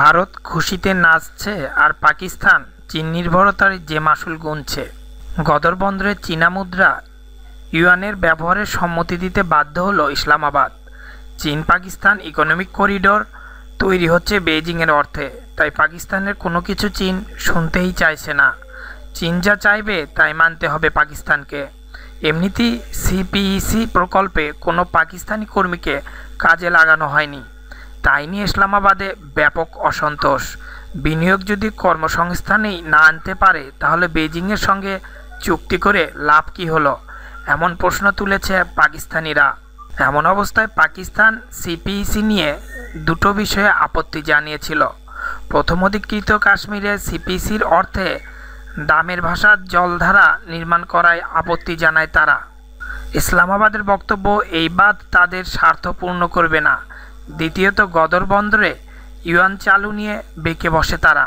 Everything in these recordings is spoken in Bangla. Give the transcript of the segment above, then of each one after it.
ভারত খুশিতে নাচছে আর পাকিস্তান চীন নির্ভরতার যে মাসুল গুনছে গদর বন্দরে চীনা মুদ্রা ইউয়ানের ব্যবহারের সম্মতি দিতে বাধ্য হলো ইসলামাবাদ চীন পাকিস্তান ইকোনমিক করিডোর তৈরি হচ্ছে বেজিংয়ের অর্থে তাই পাকিস্তানের কোনো কিছু চীন শুনতেই চাইছে না চীন যা চাইবে তাই মানতে হবে পাকিস্তানকে এমনিতেই সিপিইসি প্রকল্পে কোনো পাকিস্তানি কর্মীকে কাজে লাগানো হয়নি তাই নিয়ে ইসলামাবাদে ব্যাপক অসন্তোষ বিনিয়োগ যদি কর্মসংস্থানেই না আনতে পারে তাহলে বেজিংয়ের সঙ্গে চুক্তি করে লাভ কি হলো এমন প্রশ্ন তুলেছে পাকিস্তানিরা এমন অবস্থায় পাকিস্তান সিপিইসি নিয়ে দুটো বিষয়ে আপত্তি জানিয়েছিল প্রথম অধিকৃত কাশ্মীরে সিপিসির অর্থে দামের ভাষা জলধারা নির্মাণ করায় আপত্তি জানায় তারা ইসলামাবাদের বক্তব্য এই বাদ তাদের স্বার্থ পূর্ণ করবে না দ্বিতীয়ত গদর বন্দরে ইউয়ান চালু নিয়ে বেঁকে বসে তারা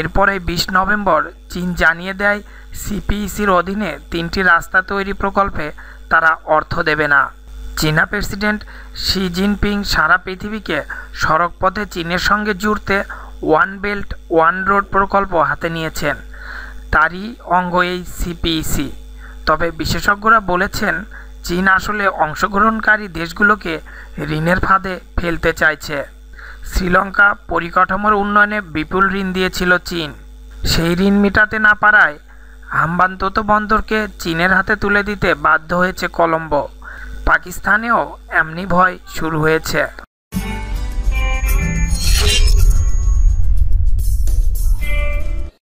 এরপরে বিশ নভেম্বর চীন জানিয়ে দেয় সিপিইসির অধীনে তিনটি রাস্তা তৈরি প্রকল্পে তারা অর্থ দেবে না চীনা প্রেসিডেন্ট শি জিনপিং সারা পৃথিবীকে সড়কপথে চীনের সঙ্গে জুড়তে ওয়ান বেল্ট ওয়ান রোড প্রকল্প হাতে নিয়েছেন তারই অঙ্গ এই সিপিইসি তবে বিশেষজ্ঞরা বলেছেন চীন আসলে অংশগ্রহণকারী দেশগুলোকে ঋণের ফাঁদে ফেলতে চাইছে শ্রীলঙ্কা পরিকাঠামোর উন্নয়নে বিপুল ঋণ দিয়েছিল চীন সেই ঋণ মেটাতে না পারায় হাম্বান্তত বন্দরকে চীনের হাতে তুলে দিতে বাধ্য হয়েছে কলম্বো পাকিস্তানেও এমনি ভয় শুরু হয়েছে